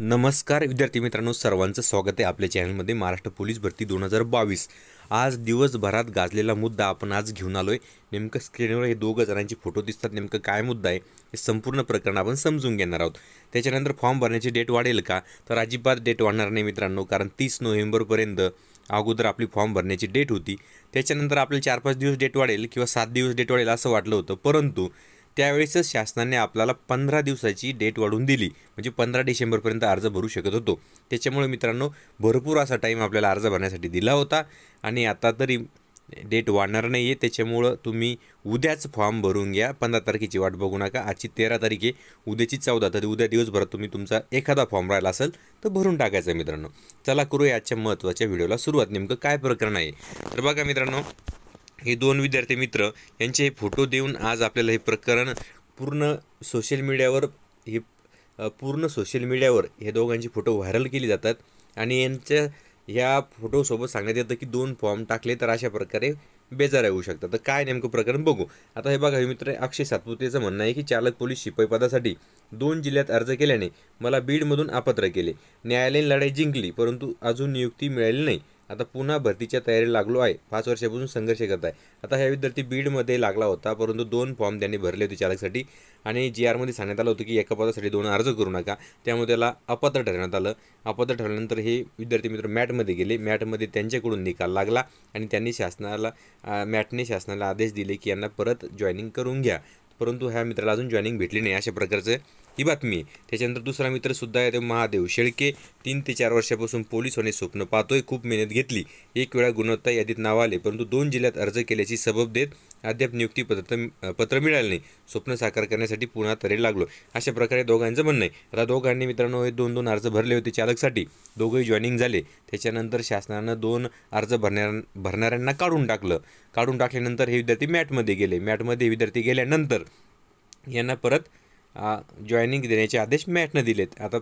नमस्कार विद्यार्थी मित्रांनो सर्वांचं स्वागत आहे आपल्या चॅनलमध्ये महाराष्ट्र पोलीस भरती दोन हजार बावीस आज दिवसभरात गाजलेला मुद्दा आपण आज घेऊन आलो आहे नेमकं स्क्रीनवर हे दोघं जणांचे फोटो दिसतात नेमकं काय मुद्दा आहे हे संपूर्ण प्रकरण आपण समजून घेणार आहोत त्याच्यानंतर फॉर्म भरण्याची डेट वाढेल का तर अजिबात डेट वाढणार नाही मित्रांनो कारण तीस नोव्हेंबरपर्यंत अगोदर आपली फॉर्म भरण्याची डेट होती त्याच्यानंतर आपल्याला चार पाच दिवस डेट वाढेल किंवा सात दिवस डेट वाढेल असं वाटलं होतं परंतु त्यावेळेसच शासनाने आपल्याला पंधरा दिवसाची डेट वाढून दिली म्हणजे पंधरा डिसेंबरपर्यंत अर्ज भरू शकत होतो त्याच्यामुळे मित्रांनो भरपूर असा टाईम आपल्याला अर्ज भरण्यासाठी दिला होता आणि आता तरी डेट वाढणार नाही आहे त्याच्यामुळं तुम्ही उद्याच फॉर्म भरून घ्या पंधरा तारखेची वाट बघू नका आजची तेरा तारीख आहे उद्याची चौदा तर उद्या दिवसभरात तुम्ही तुमचा एखादा फॉर्म राहिला असेल तर भरून टाकायचा मित्रांनो चला करूया आजच्या महत्त्वाच्या व्हिडिओला सुरुवात नेमकं काय प्रकरण आहे तर बघा मित्रांनो हे दोन विद्यार्थी मित्र यांचे हे फोटो देऊन आज आपल्याला हे प्रकरण पूर्ण सोशल मीडियावर हे पूर्ण सोशल मीडियावर हे दोघांचे फोटो व्हायरल केले जातात आणि यांच्या ह्या फोटोसोबत सांगण्यात येतं की दोन फॉर्म टाकले तर अशा प्रकारे बेजार होऊ शकतात तर काय नेमकं प्रकरण बघू आता हे बघा हे मित्र अक्षय सातपुतेचं म्हणणं आहे की चालक पोलीस शिपाई पदासाठी दोन जिल्ह्यात अर्ज केल्याने मला बीडमधून आपत्र केले न्यायालयीन लढाई जिंकली परंतु अजून नियुक्ती मिळाली नाही आता पुन्हा भरतीच्या तयारी लागलो आहे पाच वर्षापासून संघर्ष करत आहे आता ह्या विद्यार्थी बीडमध्ये लागला होता परंतु दोन फॉर्म त्यांनी भरले होते चालकसाठी आणि जी आरमध्ये सांगण्यात आलं होतं की एका पदासाठी दोन अर्ज करू नका त्यामुळे त्याला अपात्र ठरवण्यात आलं अपात्र ठरल्यानंतर हे विद्यार्थी मित्र मॅटमध्ये गेले मॅटमध्ये त्यांच्याकडून निकाल लागला आणि त्यांनी शासनाला मॅटने शासनाला आदेश दिले की यांना परत जॉईनिंग करून घ्या परंतु ह्या मित्राला अजून जॉईनिंग भेटली नाही अशा प्रकारचं ही बातमी त्याच्यानंतर दुसरा मित्रसुद्धा आहे ते महादेव शेळके तीन ते चार वर्षापासून पोलीस होणे स्वप्न पाहतोय खूप मेहनत घेतली एक वेळा गुणवत्ता यादीत नाव आले परंतु दोन जिल्ह्यात अर्ज केल्याची सबब देत अद्याप नियुक्ती पत्र पत्र मिळाले नाही स्वप्न साकार करण्यासाठी पुन्हा तरी लागलो अशा प्रकारे दोघांचं म्हणणं आहे आता दोघांनी मित्रांनो हे दोन दोन अर्ज भरले होते चालकसाठी दोघंही जॉईनिंग झाले त्याच्यानंतर शासनानं दोन अर्ज भरण्या भरणाऱ्यांना काढून टाकलं काढून टाकल्यानंतर हे विद्यार्थी मॅटमध्ये गेले मॅटमध्ये विद्यार्थी गेल्यानंतर यांना परत जॉईनिंग देण्याचे आदेश मॅटनं दिलेत आता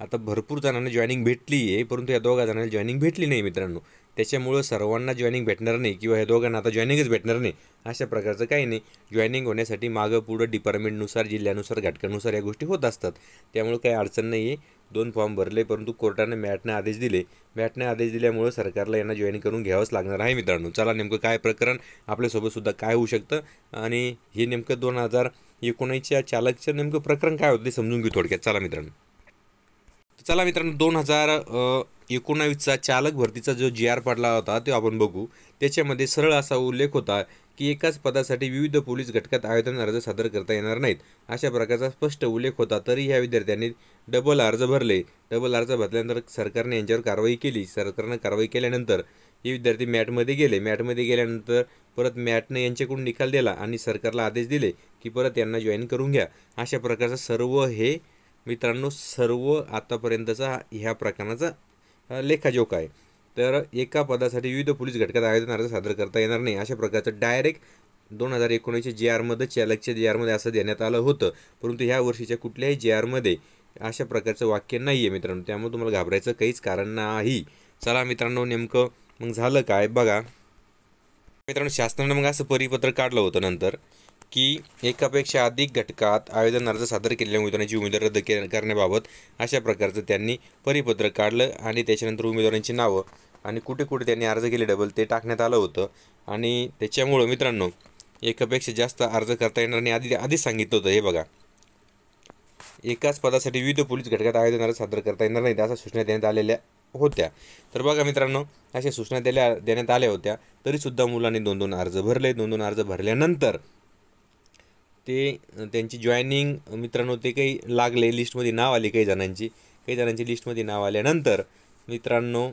आता भरपूर जणांना जॉईनिंग भेटली आहे परंतु या दोघा जणांना जॉईनिंग भेटली नाही मित्रांनो त्याच्यामुळं सर्वांना जॉईनिंग भेटणार नाही किंवा ह्या दोघांना आता जॉईनिंगच भेटणार नाही अशा प्रकारचं काही नाही जॉईनिंग होण्यासाठी मागं पुढं डिपार्टमेंटनुसार जिल्ह्यानुसार घटकानुसार या गोष्टी होत असतात त्यामुळे काही अडचण नाही आहे दोन फॉर्म भरले परंतु कोर्टाने मॅटने आदेश दिले मॅटने आदेश दिल्यामुळं सरकारला यांना जॉईन करून घ्यावंच लागणार आहे मित्रांनो चला नेमकं काय प्रकरण आपल्यासोबतसुद्धा काय होऊ शकतं आणि हे नेमकं दोन हजार एकोणीसच्या चालकचं नेमकं प्रकरण काय होतं ते समजून घेऊ थोडक्यात चला मित्रांनो चला मित्रांनो दोन हजार एकोणावीसचा चालक भरतीचा जो जी आर पडला होता तो आपण बघू त्याच्यामध्ये सरळ असा उल्लेख होता की एकाच पदासाठी विविध पोलीस घटकात आवेदन अर्ज सादर करता येणार नाहीत अशा प्रकारचा स्पष्ट उल्लेख होता तरी ह्या विद्यार्थ्यांनी डबल अर्ज भरले डबल अर्ज भरल्यानंतर सरकारने यांच्यावर कारवाई केली सरकारनं कारवाई केल्यानंतर हे विद्यार्थी मॅटमध्ये गेले मॅटमध्ये गेल्यानंतर परत मॅटनं यांच्याकडून निकाल दिला आणि सरकारला आदेश दिले की परत यांना जॉईन करून घ्या अशा प्रकारचं सर्व हे मित्रांनो सर्व आतापर्यंतचा ह्या प्रकरणाचा लेखाजोखा आहे तर एका पदासाठी विविध पोलीस घटकात आयोजन अर्ज सादर करता येणार नाही अशा प्रकारचं डायरेक्ट दोन हजार एकोणीसच्या जे आरमध्ये चालकच्या जे आरमध्ये असं देण्यात आलं होतं परंतु ह्या वर्षीच्या कुठल्याही जे आरमध्ये अशा प्रकारचं वाक्य नाही आहे मित्रांनो त्यामुळे तुम्हाला घाबरायचं काहीच कारण नाही चला मित्रांनो नेमकं मग झालं काय बघा मित्रांनो शासनानं मग असं परिपत्रक काढलं होतं नंतर की एकापेक्षा अधिक घटकात आवेदन अर्ज सादर केलेल्या उमेदवारांची उमेदवार रद्द के करण्याबाबत अशा प्रकारचं त्यांनी परिपत्रक काढलं आणि त्याच्यानंतर उमेदवारांची नावं आणि कुठे कुठे त्यांनी अर्ज केले डबल ते टाकण्यात आलं होतं आणि त्याच्यामुळं मित्रांनो एकापेक्षा जास्त अर्ज करता येणार नाही आधी आधीच सांगितलं होतं हे बघा एकाच पदासाठी विविध पोलीस घटकात आवेदन अर्ज सादर करता येणार नाही असा सूचना देण्यात आलेल्या होत्या तर बघा मित्रांनो अशा सूचना दिल्या देण्यात आल्या होत्या तरीसुद्धा मुलांनी दोन दोन अर्ज भरले दोन दोन अर्ज भरल्यानंतर ते त्यांची जॉईनिंग मित्रांनो ते काही लागले लिस्टमध्ये नाव आले काही जणांची काही जणांची लिस्टमध्ये नाव आल्यानंतर मित्रांनो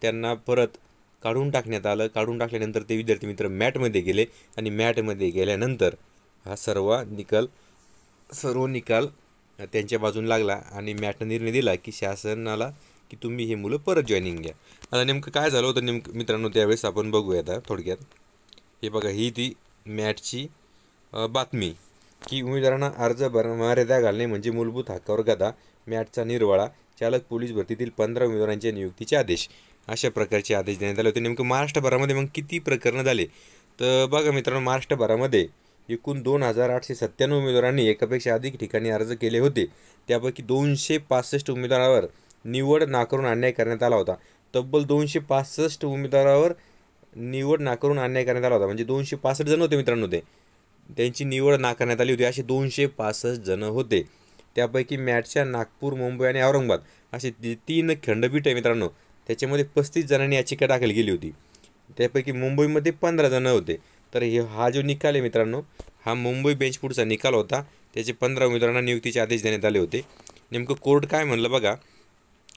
त्यांना परत काढून टाकण्यात आलं काढून टाकल्यानंतर ते विद्यार्थी मित्र मॅटमध्ये गेले आणि मॅटमध्ये गेल्यानंतर हा सर्व निकाल सर्व निकाल त्यांच्या बाजून लागला आणि मॅटनं निर्णय दिला की शासनाला की तुम्ही हे मुलं परत जॉईनिंग घ्या आता नेमकं काय झालं होतं नेमकं मित्रांनो त्यावेळेस आपण बघूया आता थोडक्यात हे बघा ही ती मॅटची बातमी की उमेदवारांना अर्ज भर मर्यादा घालणे म्हणजे मूलभूत हक्कावर गदा मॅटचा निर्वाळा चालक पोलीस भरतीतील पंधरा उमेदवारांच्या नियुक्तीचे आदेश अशा प्रकारचे आदेश देण्यात आले होते नेमकं महाराष्ट्रभरामध्ये मग किती प्रकरणं झाले तर बघा मित्रांनो महाराष्ट्रभरामध्ये एकूण दोन हजार आठशे सत्त्याण्णव उमेदवारांनी एकापेक्षा अधिक ठिकाणी अर्ज केले होते त्यापैकी दोनशे पासष्ट उमेदवारावर निवड नाकारून अन्याय करण्यात आला होता तब्बल दोनशे पासष्ट उमेदवारावर निवड नाकारून अन्याय करण्यात आला होता म्हणजे दोनशे पासष्ट जण होते मित्रांनो ते त्यांची निवड नाकारण्यात आली होती असे दोनशे पासष्ट जणं होते त्यापैकी मॅटच्या नागपूर मुंबई आणि औरंगाबाद असे तीन खंडपीठ आहे मित्रांनो त्याच्यामध्ये पस्तीस जणांनी याचिका दाखल केली होती त्यापैकी मुंबईमध्ये पंधरा जणं होते तर हे हा जो निकाल आहे मित्रांनो हा मुंबई बेंच पुढचा निकाल होता त्याचे पंधरा उमेदवारांना नियुक्तीचे आदेश देण्यात आले होते नेमकं कोर्ट काय म्हणलं बघा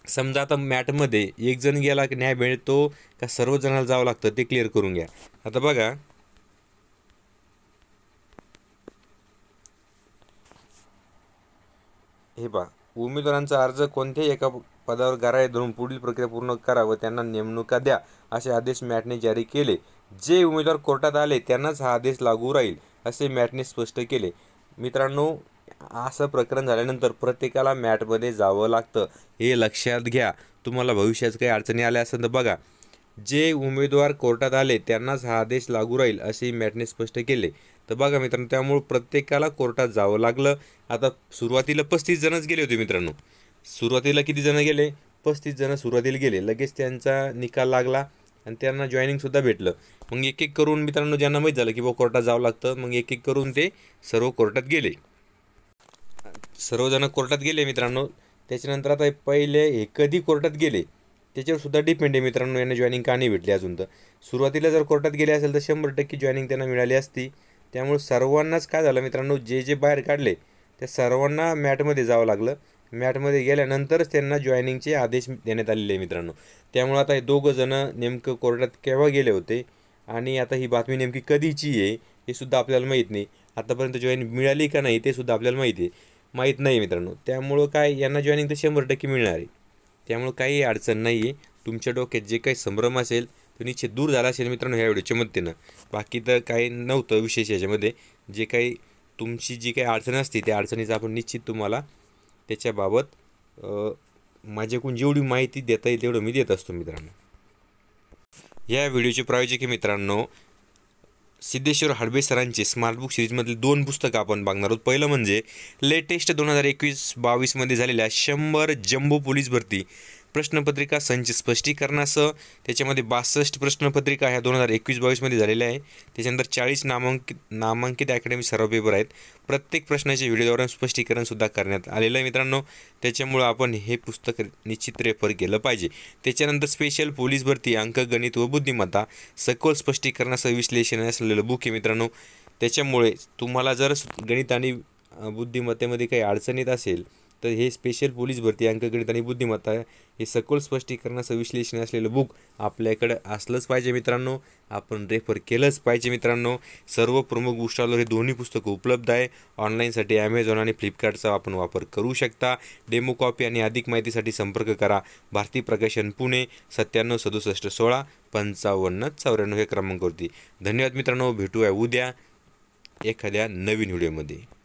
समजा आता मॅटमध्ये एक जण गेला की न्याय मिळेल तो का सर्व जणांना जावं लागतं ते क्लिअर करून घ्या आता बघा हे पहा उमेदवारांचा अर्ज कोणत्याही एका पदावर गाराय धरून पुढील प्रक्रिया पूर्ण करा व त्यांना नेमणुका द्या असे आदेश मॅटने जारी केले जे उमेदवार कोर्टात आले त्यांनाच हा आदेश लागू राहील असे मॅटने स्पष्ट केले मित्रांनो असं प्रकरण झाल्यानंतर प्रत्येकाला मॅटमध्ये जावं लागतं हे लक्षात घ्या तुम्हाला भविष्यात काही अडचणी आल्या असेल तर बघा जे उमेदवार कोर्टात आले त्यांनाच हा आदेश लागू राहील असे मॅटने स्पष्ट केले तर बघा मित्रांनो त्यामुळे प्रत्येकाला कोर्टात जावं लागलं आता सुरुवातीला पस्तीस जणच गेले होते मित्रांनो सुरुवातीला किती जणं गेले पस्तीस जणं सुरुवातीला गेले लगेच त्यांचा निकाल लागला आणि त्यांना जॉईनिंगसुद्धा भेटलं मग एक एक करून मित्रांनो ज्यांना माहीत झालं की बाबा कोर्टात जावं लागतं मग एक एक करून ते सर्व कोर्टात गेले सर्वजण कोर्टात गेले मित्रांनो त्याच्यानंतर आता पहिले हे कधी कोर्टात गेले त्याच्यावर सुद्धा डिपेंड आहे मित्रांनो यांना जॉईनिंग का नाही भेटली अजून तर सुरुवातीला जर कोर्टात गेले असेल तर शंभर टक्के जॉईनिंग त्यांना मिळाली असती त्यामुळे सर्वांनाच काय झालं मित्रांनो जे जे बाहेर काढले त्या सर्वांना मॅटमध्ये जावं लागलं मॅटमध्ये गेल्यानंतरच त्यांना जॉईनिंगचे आदेश देण्यात आलेले आहे मित्रांनो त्यामुळे आता हे दोघं जणं नेमकं कोर्टात केव्हा गेले होते आणि आता ही बातमी नेमकी कधीची आहे हे सुद्धा आपल्याला माहीत नाही आतापर्यंत जॉईन मिळाली का नाही ते सुद्धा आपल्याला माहिती आहे माहीत नाही मित्रांनो त्यामुळं काय यांना जॉईनिंग तर शंभर टक्के मिळणार आहे त्यामुळं काही अडचण नाही आहे तुमच्या डोक्यात जे काही संभ्रम असेल तो निश्चित दूर झाला असेल मित्रांनो ह्या व्हिडिओच्या मदतीनं बाकी तर काही नव्हतं विशेष याच्यामध्ये जे काही तुमची जी काही अडचण असते त्या अडचणीचा आपण निश्चित तुम्हाला त्याच्याबाबत माझ्याकडून जेवढी माहिती देता येईल तेवढं मी देत असतो मित्रांनो या व्हिडिओचे प्रायोजक मित्रांनो सिद्धेश्वर हडबे सरांचे बुक सिरीजमधले दोन पुस्तकं आपण बघणार आहोत पहिलं म्हणजे लेटेस्ट दोन हजार एकवीस बावीसमध्ये झालेल्या शंभर जम्बो पोलीस भरती प्रश्नपत्रिका संच स्पष्टीकरणासह त्याच्यामध्ये बासष्ट प्रश्नपत्रिका ह्या दोन हजार एकवीस बावीसमध्ये झालेल्या आहे त्याच्यानंतर चाळीस नामांकित नामांकित अकॅडमी सर्व पेपर आहेत प्रत्येक प्रश्नाचे व्हिडिओद्वारे स्पष्टीकरणसुद्धा करण्यात आलेलं आहे मित्रांनो त्याच्यामुळं आपण हे पुस्तक निश्चित रेफर केलं पाहिजे त्याच्यानंतर स्पेशल पोलीस भरती अंक गणित व बुद्धिमत्ता सखोल स्पष्टीकरणासह विश्लेषण असलेलं बुक आहे मित्रांनो त्याच्यामुळे तुम्हाला जर गणित आणि बुद्धिमत्तेमध्ये काही अडचणीत असेल तर हे स्पेशल पोलीस भरती अंकगणित आणि बुद्धिमत्ता हे सखोल स्पष्टीकरणाचं विश्लेषण असलेलं बुक आपल्याकडे असलंच पाहिजे मित्रांनो आपण रेफर केलंच पाहिजे मित्रांनो सर्व प्रमुख बुकस्टॉलवर हे दोन्ही पुस्तकं उपलब्ध आहे ऑनलाईनसाठी ॲमेझॉन आणि फ्लिपकार्टचा आपण वापर करू शकता डेमो कॉपी आणि अधिक माहितीसाठी संपर्क करा भारती प्रकाशन पुणे सत्त्याण्णव सदुसष्ट सोळा पंचावन्न चौऱ्याण्णव या क्रमांकावरती धन्यवाद मित्रांनो भेटूया उद्या एखाद्या नवीन व्हिडिओमध्ये